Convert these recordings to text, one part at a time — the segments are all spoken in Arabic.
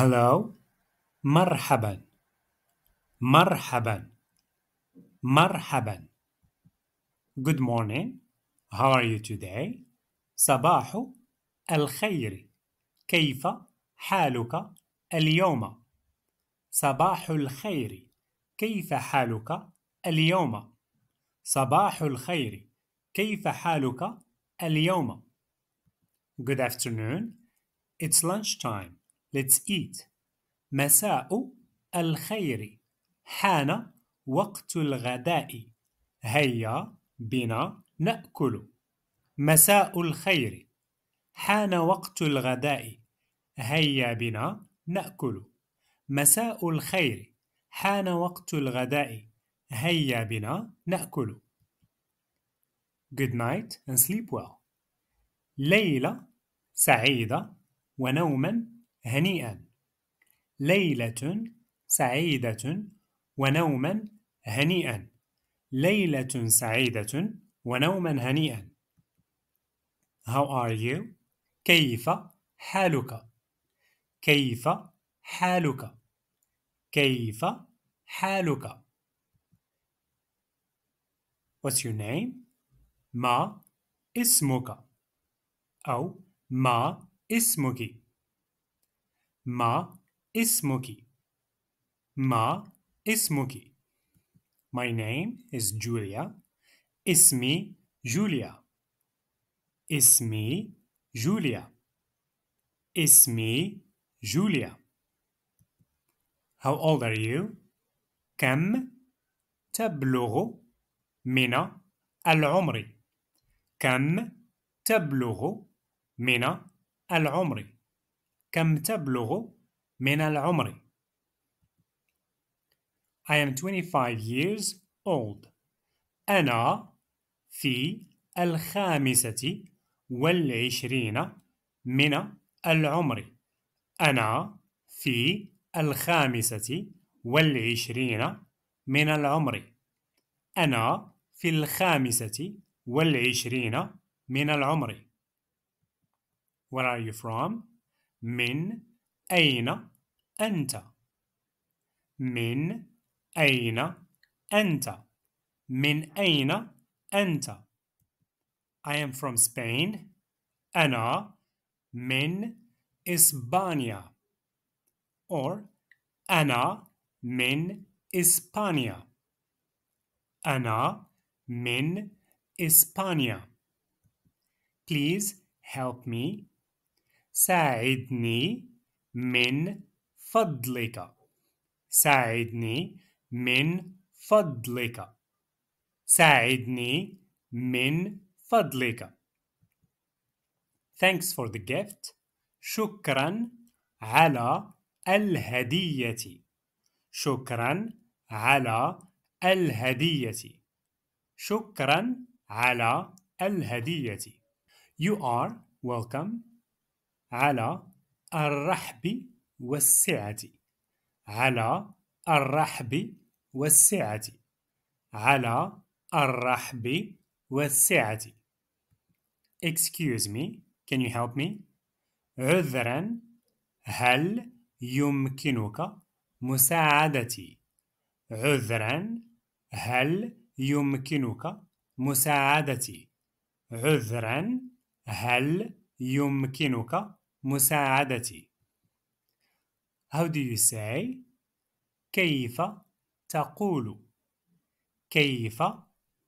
hello مرحبا مرحبا مرحبا good morning how are you today صباح الخير كيف حالك اليوم صباح الخير كيف حالك اليوم صباح الخير كيف حالك اليوم good afternoon it's lunchtime Let's eat. مساء الخير. حان وقت الغداء. هيا بنا نأكل. مساء الخير. حان وقت الغداء. هيا بنا نأكل. مساء الخير. حان وقت الغداء. هيا بنا نأكل. Good night and sleep well. ليلة سعيدة ونوما هنيئا ليلة سعيدة ونوما هنيئا ليلة سعيدة ونوما هنيئا How are you? كيف حالك؟ كيف حالك؟ كيف حالك؟ What's your name? ما اسمك؟ أو ما اسمك؟ Ma is ismuki. Ma is ismuki. My name is Julia. Ismi Julia. Ismi Julia. Ismi Julia. How old are you? كم تبلغ من العمر؟ كم تبلغ من العمر؟ كم تبلغ من العمر؟ I am 25 years old. أنا في الخامسة والعشرين من العمر. أنا في الخامسة والعشرين من العمر. أنا في الخامسة والعشرين من العمر. Where are you from? من أين أنت؟ من أين أنت؟ من أين أنت؟ I am from Spain. أنا من إسبانيا. Or أنا من إسبانيا. أنا من إسبانيا. Please help me ساعدني من فضلك ساعدني من فضلك ساعدني من فضلك Thanks for the gift شكرا على الهدية شكرا على الهدية شكرا على الهدية You are welcome على الرحب والسعة على الرحب والسعة على الرحب والسعة Excuse me, can you help me? عذرا هل يمكنك مساعدتي؟ عذرا هل يمكنك مساعدتي؟ عذرا هل يمكنك مساعدتي How do you say كيف تقول كيف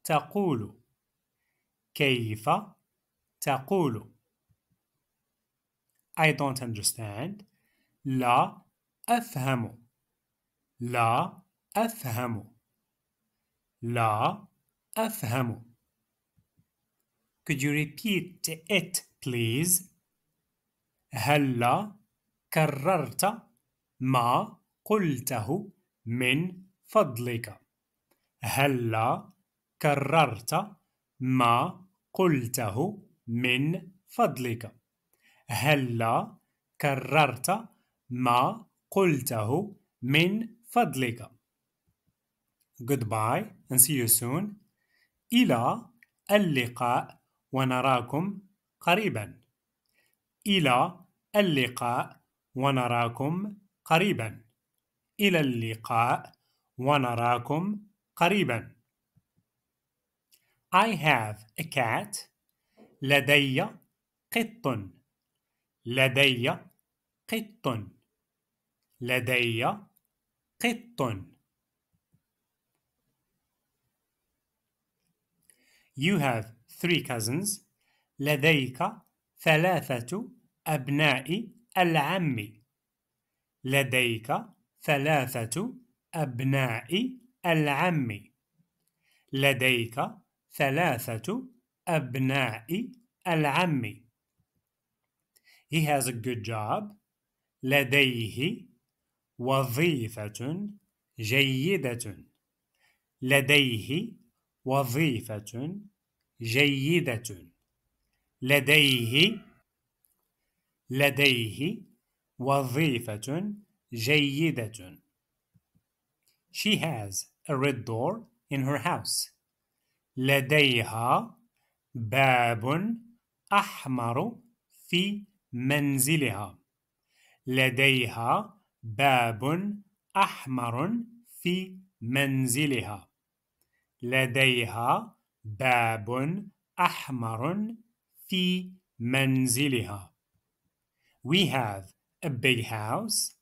تقول كيف تقول I don't understand لا أفهم لا أفهم لا أفهم Could you repeat it please هلا كررت ما قلته من فضلك هلا كررت ما قلته من فضلك هلا كررت ما قلته من فضلك goodbye and see you soon إلى اللقاء ونراكم قريبا إلى اللقاء ونراكم قريبا إلى اللقاء ونراكم قريبا I have a cat لدي قط لدي قط لدي قط You have three cousins لديك ثلاثة أبناء العم لديك ثلاثة أبناء العم لديك ثلاثة أبناء العم He has a good job لديه وظيفة جيدة لديه وظيفة جيدة لديه لديه وظيفة جيدة. She has a red door in her house. لديها باب أحمر في منزلها. لديها باب أحمر في منزلها. لديها باب أحمر في منزلها. We have a big house.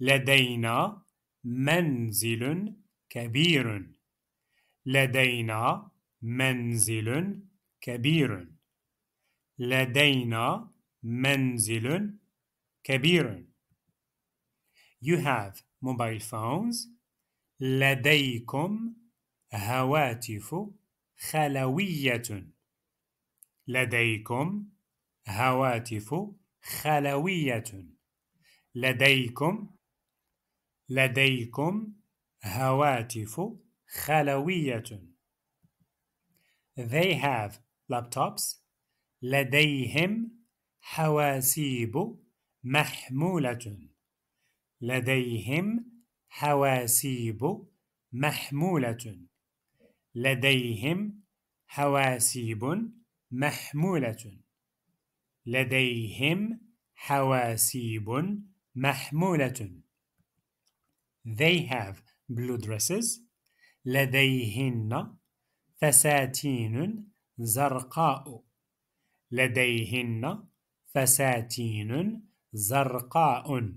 لدينا منزل كبير. لدينا منزل كبير. لدينا منزل كبير. You have mobile phones. لديكم هواتف خلوية. لديكم هواتف خلوية. خلوية لديكم لديكم هواتف خلوية They have laptops لديهم حواسيب محمولة لديهم حواسيب محمولة لديهم حواسيب محمولة لديهم حواسيب محمولة. They have blue dresses. لديهن فساتين زرقاء. لديهن فساتين زرقاء.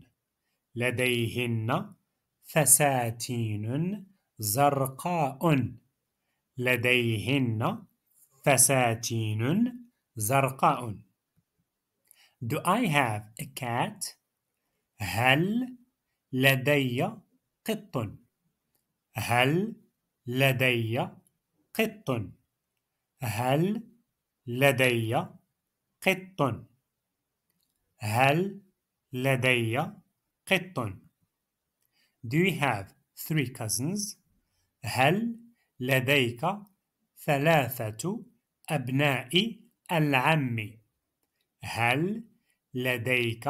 لديهن فساتين زرقاء لديهن فساتين زرقاء Do I have a cat? هل لدي قط؟ هل لدي قط؟ هل لدي قط؟ هل لدي قط؟ Do you have three cousins? هل لديك ثلاثة أبناء العم؟ هل لديك لديك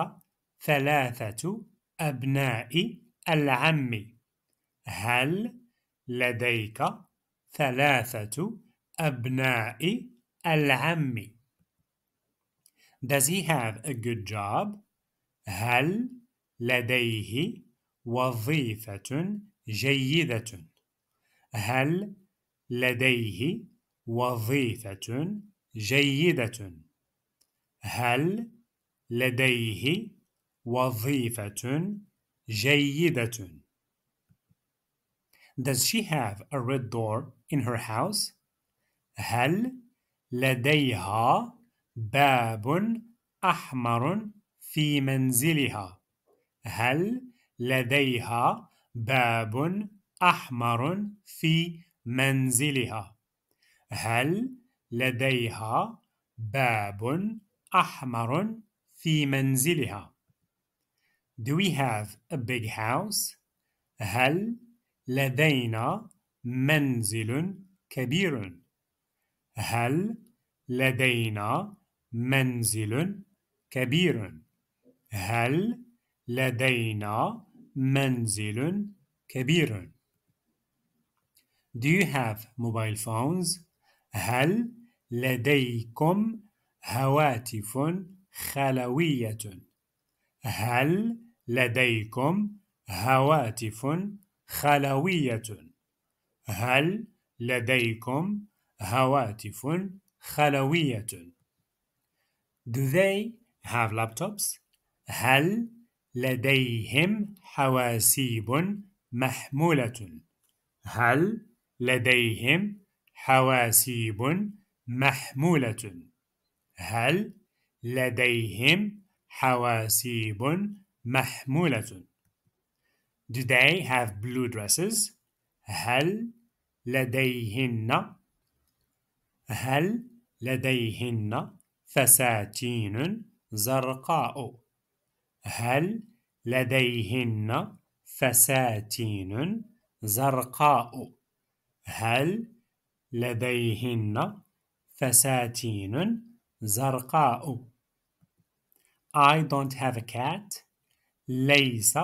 ثلاثة أبناء العم هل لديك ثلاثة أبناء العم Does he have a good job? هل لديه وظيفة جيدة؟ هل لديه وظيفة جيدة؟ هل لديه وظيفة جيدة؟ لديه وظيفة جيدة. Does she have a red door in her house? هل لديها باب أحمر في منزلها؟ هل لديها باب أحمر في منزلها؟ هل لديها باب أحمر في منزلها Do we have a big house? هل لدينا منزل كبير؟ هل لدينا منزل كبير؟ هل لدينا منزل كبير؟ Do you have mobile phones? هل لديكم هواتف خلوية هل لديكم هواتف خلوية هل لديكم هواتف خلوية Do they have laptops? هل لديهم حواسيب محمولة؟ هل لديهم حواسيب محمولة؟ هل لديهم حواسيب محمولة. Do they have blue dresses? هل لديهن هل لديهن فساتين زرقاء؟ هل لديهن فساتين زرقاء؟ هل لديهن فساتين زرقاء؟ I don't have a cat. ليس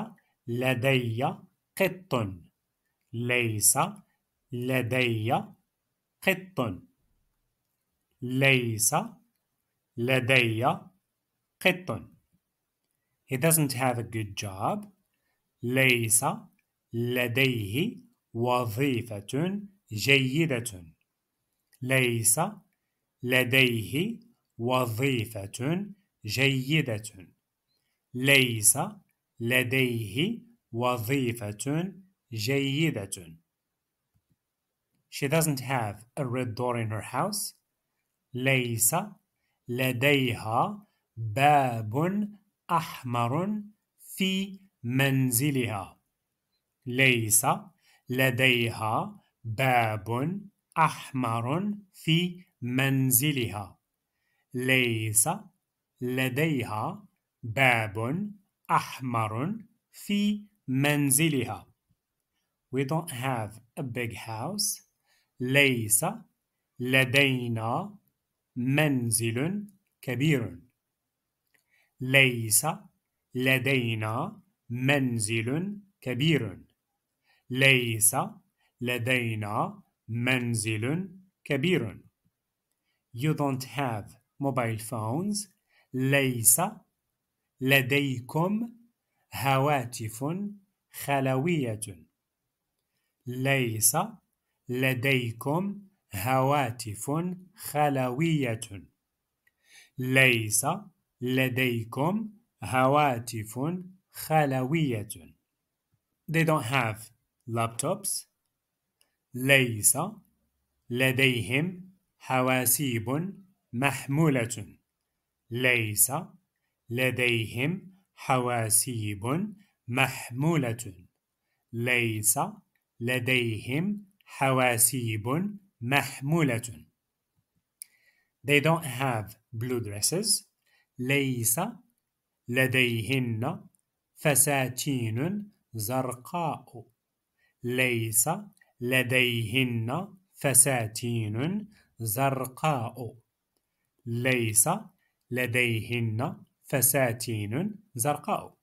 لدي قط. ليس لدي قط. ليس لدي قط. He doesn't have a good job. ليس لديه وظيفة جيدة. ليس لديه وظيفة جيدة ليس لديه وظيفة جيدة She doesn't have a red door in her house. ليس لديها باب أحمر في منزلها. ليس لديها باب أحمر في منزلها. ليس لديها باب أحمر في منزلها. لديها باب أحمر في منزلها. We don't have a big house. ليس لدينا منزل كبير. ليس لدينا منزل كبير. ليس لدينا منزل كبير. You don't have mobile phones. ليس لديكم هواتف خلوية ليس لديكم هواتف خلوية ليس لديكم هواتف خلوية They don't have laptops ليس لديهم حواسيب محمولة ليس لديهم حواسيب محمولة ليس لديهم حواسيب محمولة They don't have blue dresses ليس لديهن فساتين زرقاء ليس لديهن فساتين زرقاء ليس لديهن لديهن فساتين زرقاء